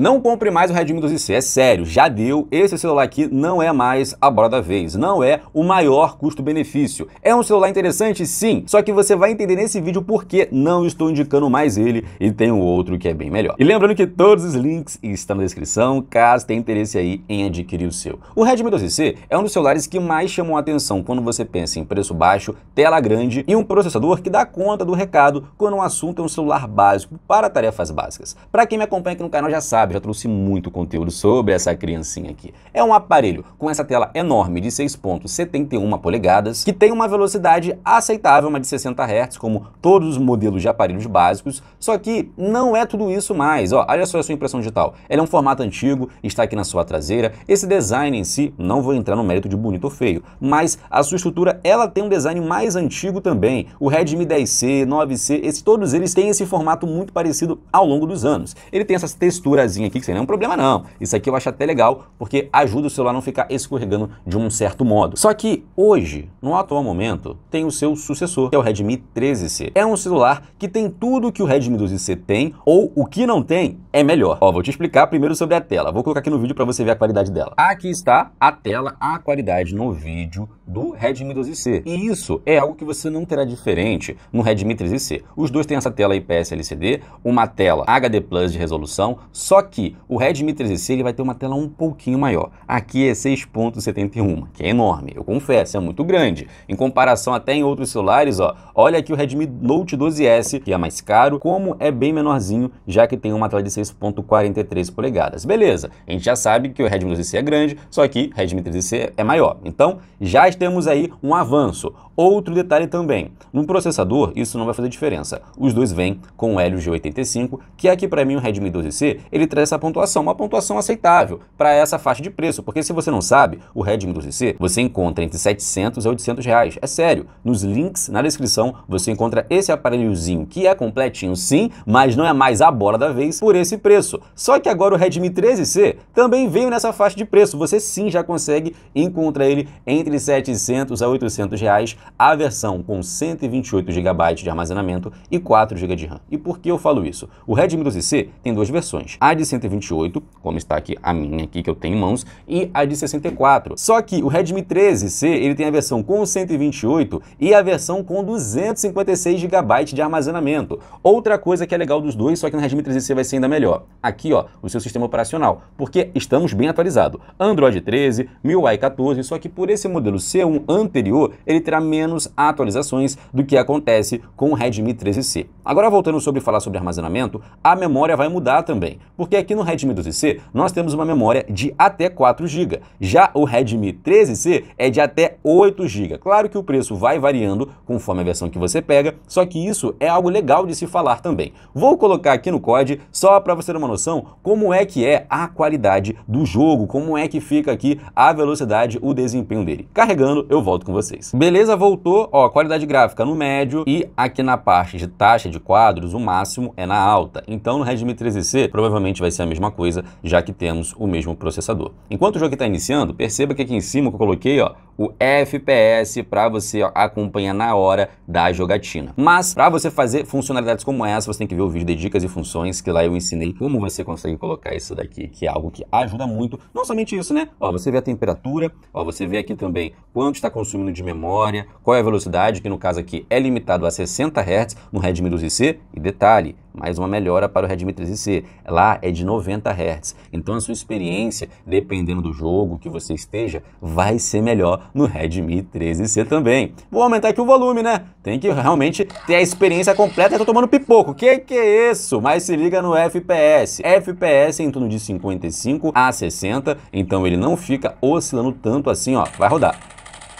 Não compre mais o Redmi 12C, é sério, já deu. Esse celular aqui não é mais a bola da vez, não é o maior custo-benefício. É um celular interessante, sim, só que você vai entender nesse vídeo por que não estou indicando mais ele e tem um outro que é bem melhor. E lembrando que todos os links estão na descrição, caso tenha interesse aí em adquirir o seu. O Redmi 12C é um dos celulares que mais chamam a atenção quando você pensa em preço baixo, tela grande e um processador que dá conta do recado quando o assunto é um celular básico para tarefas básicas. Para quem me acompanha aqui no canal já sabe, sabe, já trouxe muito conteúdo sobre essa criancinha aqui. É um aparelho com essa tela enorme de 6.71 polegadas, que tem uma velocidade aceitável, uma de 60 Hz, como todos os modelos de aparelhos básicos, só que não é tudo isso mais. Ó, olha só a sua impressão digital. Ela é um formato antigo, está aqui na sua traseira. Esse design em si, não vou entrar no mérito de bonito ou feio, mas a sua estrutura, ela tem um design mais antigo também. O Redmi 10C, 9C, esses, todos eles têm esse formato muito parecido ao longo dos anos. Ele tem essas texturas coisinha aqui que sem nenhum problema não. Isso aqui eu acho até legal, porque ajuda o celular a não ficar escorregando de um certo modo. Só que hoje, no atual momento, tem o seu sucessor, que é o Redmi 13C. É um celular que tem tudo que o Redmi 12C tem, ou o que não tem é melhor. Ó, vou te explicar primeiro sobre a tela. Vou colocar aqui no vídeo para você ver a qualidade dela. Aqui está a tela, a qualidade no vídeo do Redmi 12C. E isso é algo que você não terá diferente no Redmi 13C. Os dois têm essa tela IPS LCD, uma tela HD Plus de resolução, só só que o Redmi 13C ele vai ter uma tela um pouquinho maior. Aqui é 6.71, que é enorme, eu confesso, é muito grande. Em comparação até em outros celulares, ó, olha aqui o Redmi Note 12S, que é mais caro, como é bem menorzinho, já que tem uma tela de 6.43 polegadas. Beleza, a gente já sabe que o Redmi 12C é grande, só que o Redmi 13C é maior. Então, já temos aí um avanço. Outro detalhe também, no processador isso não vai fazer diferença. Os dois vêm com o Helio G85, que aqui para mim o Redmi 12C, ele traz essa pontuação, uma pontuação aceitável para essa faixa de preço, porque se você não sabe, o Redmi 12C você encontra entre 700 a 800 reais, é sério. Nos links na descrição você encontra esse aparelhozinho que é completinho sim, mas não é mais a bola da vez por esse preço. Só que agora o Redmi 13C também veio nessa faixa de preço, você sim já consegue encontrar ele entre 700 a 800 reais a versão com 128 GB de armazenamento e 4 GB de RAM. E por que eu falo isso? O Redmi 12C tem duas versões, a de 128, como está aqui a minha aqui que eu tenho em mãos, e a de 64. Só que o Redmi 13C ele tem a versão com 128 e a versão com 256 GB de armazenamento. Outra coisa que é legal dos dois, só que no Redmi 13C vai ser ainda melhor. Aqui, ó, o seu sistema operacional, porque estamos bem atualizados. Android 13, MIUI 14, só que por esse modelo C1 anterior, ele terá menos menos atualizações do que acontece com o Redmi 13C. Agora voltando sobre falar sobre armazenamento, a memória vai mudar também, porque aqui no Redmi 12C nós temos uma memória de até 4 GB, já o Redmi 13C é de até 8 GB. Claro que o preço vai variando conforme a versão que você pega, só que isso é algo legal de se falar também. Vou colocar aqui no COD só para você ter uma noção como é que é a qualidade do jogo, como é que fica aqui a velocidade, o desempenho dele. Carregando, eu volto com vocês. Beleza, vou voltou, ó, qualidade gráfica no médio e aqui na parte de taxa de quadros, o máximo é na alta. Então no Redmi 13C provavelmente vai ser a mesma coisa, já que temos o mesmo processador. Enquanto o jogo está iniciando, perceba que aqui em cima que eu coloquei, ó, o FPS para você acompanhar na hora da jogatina. Mas para você fazer funcionalidades como essa, você tem que ver o vídeo de dicas e funções, que lá eu ensinei como você consegue colocar isso daqui, que é algo que ajuda muito. Não somente isso, né? Ó, você vê a temperatura, ó, você vê aqui também quanto está consumindo de memória, qual é a velocidade, que no caso aqui é limitado a 60 Hz no Redmi 12C? E detalhe, mais uma melhora para o Redmi 13C. Lá é de 90 Hz. Então a sua experiência, dependendo do jogo que você esteja, vai ser melhor no Redmi 13C também. Vou aumentar aqui o volume, né? Tem que realmente ter a experiência completa. Eu tô tomando pipoco. Que que é isso? Mas se liga no FPS. FPS é em torno de 55 a 60, então ele não fica oscilando tanto assim, ó. Vai rodar.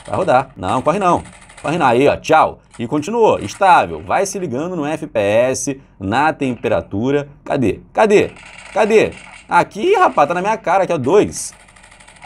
Vai rodar. Não, corre não. Barrina aí, ó, tchau. E continuou, estável. Vai se ligando no FPS, na temperatura. Cadê? Cadê? Cadê? Aqui, rapaz, tá na minha cara, aqui, ó, dois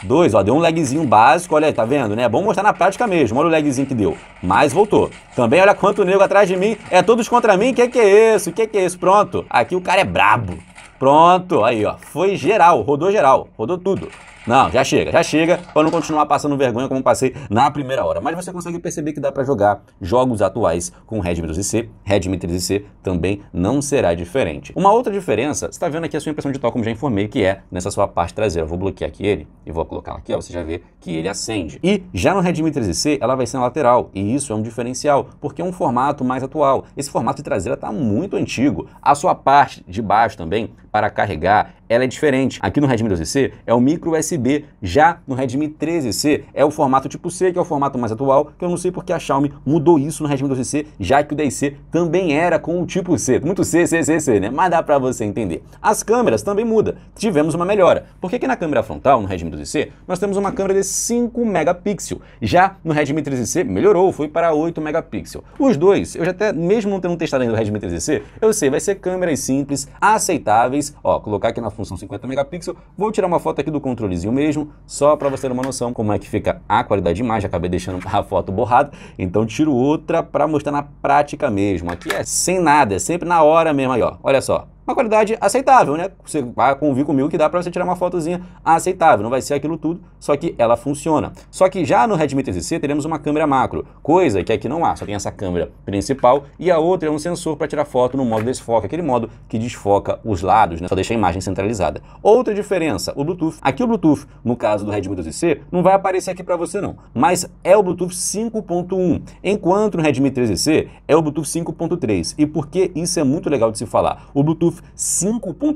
dois ó, deu um lagzinho básico, olha aí, tá vendo, né? É bom mostrar na prática mesmo, olha o lagzinho que deu. Mas voltou. Também olha quanto nego atrás de mim, é todos contra mim, que que é isso? Que que é isso? Pronto, aqui o cara é brabo. Pronto, aí, ó, foi geral, rodou geral, rodou tudo. Não, já chega, já chega, para não continuar passando vergonha como passei na primeira hora. Mas você consegue perceber que dá para jogar jogos atuais com Redmi 12C, Redmi 13C também não será diferente. Uma outra diferença, você está vendo aqui a sua impressão digital, como já informei, que é nessa sua parte traseira. Eu vou bloquear aqui ele e vou colocar aqui, ó, você já vê que ele acende. E já no Redmi 13C, ela vai ser na lateral, e isso é um diferencial, porque é um formato mais atual. Esse formato de traseira está muito antigo. A sua parte de baixo também, para carregar, ela é diferente. Aqui no Redmi 12C é o micro USB, já no Redmi 13C é o formato tipo C, que é o formato mais atual, que eu não sei porque a Xiaomi mudou isso no Redmi 12C, já que o 10C também era com o tipo C. Muito C, C, C, C, né? Mas dá para você entender. As câmeras também mudam. Tivemos uma melhora. Porque aqui na câmera frontal, no Redmi 12C, nós temos uma câmera de 5 megapixels. Já no Redmi 13C melhorou, foi para 8 megapixels. Os dois, eu já até, mesmo não tendo testado ainda o Redmi 13C, eu sei, vai ser câmeras simples, aceitáveis. Ó, colocar aqui na função função 50 megapixels. Vou tirar uma foto aqui do controlezinho mesmo, só para você ter uma noção como é que fica a qualidade de imagem. Acabei deixando a foto borrada, então tiro outra para mostrar na prática mesmo. Aqui é sem nada, é sempre na hora mesmo aí, ó. Olha só, uma qualidade aceitável, né? Você vai convir comigo que dá para você tirar uma fotozinha aceitável, não vai ser aquilo tudo, só que ela funciona. Só que já no Redmi 13 c teremos uma câmera macro, coisa que aqui não há, só tem essa câmera principal e a outra é um sensor para tirar foto no modo desfoca, aquele modo que desfoca os lados, né? Só deixa a imagem centralizada. Outra diferença, o Bluetooth. Aqui o Bluetooth, no caso do Redmi 13 c não vai aparecer aqui para você não, mas é o Bluetooth 5.1, enquanto no Redmi 13C é o Bluetooth 5.3. E por que isso é muito legal de se falar? O Bluetooth Bluetooth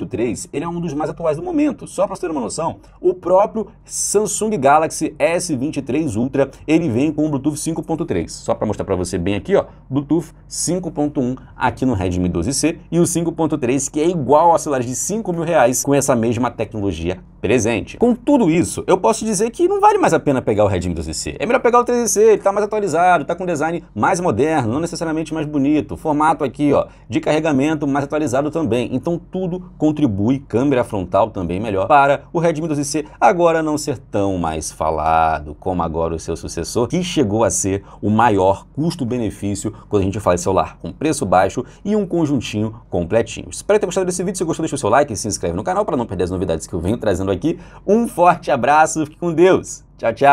5.3, ele é um dos mais atuais do momento. Só para você ter uma noção, o próprio Samsung Galaxy S23 Ultra, ele vem com o Bluetooth 5.3. Só para mostrar para você bem aqui, ó, Bluetooth 5.1 aqui no Redmi 12C e o 5.3 que é igual a celulares de 5 mil reais com essa mesma tecnologia presente. Com tudo isso, eu posso dizer que não vale mais a pena pegar o Redmi 12C. É melhor pegar o 13C, ele está mais atualizado, está com design mais moderno, não necessariamente mais bonito, formato aqui ó, de carregamento mais atualizado também então tudo contribui, câmera frontal também melhor, para o Redmi 12C agora não ser tão mais falado como agora o seu sucessor, que chegou a ser o maior custo-benefício quando a gente fala de celular com preço baixo e um conjuntinho completinho. Espero ter gostado desse vídeo, se gostou deixa o seu like e se inscreve no canal para não perder as novidades que eu venho trazendo aqui. Um forte abraço, fique com Deus, tchau, tchau!